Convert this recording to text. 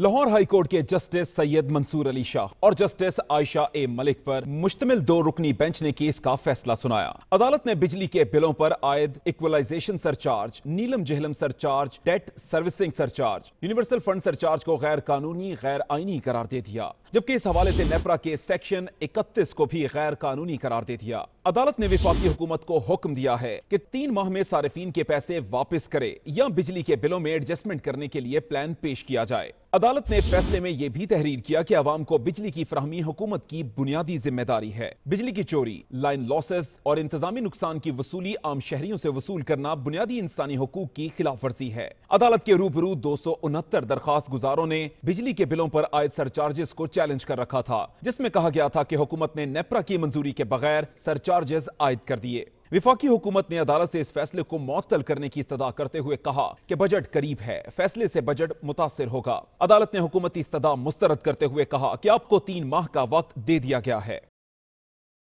Lahore high court के justice Syed Mansoor Ali Shah और justice Ayesha ए मलिक पर मुश्तमिल दो रुकनी बेंच ने केस का फैसला सुनाया अदालत ने बिजली के बिलों पर आयद equalisation surcharge Neelum Jhelum surcharge debt servicing surcharge universal fund surcharge को गैर कानूनी गैर आईनी करार दे दिया जबकि इस हवाले से नेपरा के सेक्शन इकतीस को भी गैर कानूनी करार दे दिया अदालत ने विफाकी हुकूमत को हुक्म दिया है कि तीन माह में सार्फिन के पैसे वापस करे या बिजली के बिलों में एडजस्टमेंट करने के लिए प्लान पेश किया जाए अदालत ने फैसले में यह भी तहरीर किया कि आवाम को बिजली की फरहमी हुकूमत की बुनियादी जिम्मेदारी है बिजली की चोरी लाइन लॉसेस और इंतजामी नुकसान की वसूली आम शहरियों से वसूल करना बुनियादी इंसानी हकूक की खिलाफ वर्जी है अदालत के रूबरू दो सौ उनहत्तर दरखास्त गुजारों ने बिजली के बिलों पर आयद सरचार्जेस को चैलेंज कर रखा था जिसमें कहा गया था कि हुकूमत ने नेपरा की मंजूरी के बगैर सरचार्ज चार्जेस आयद कर दिए विफाकी हुकूमत ने अदालत से इस फैसले को मअतल करने की इस्तदा करते हुए कहा कि बजट करीब है फैसले से बजट मुतासर होगा अदालत ने हुकूमती इस्तदा मुस्तरद करते हुए कहा कि आपको तीन माह का वक्त दे दिया गया है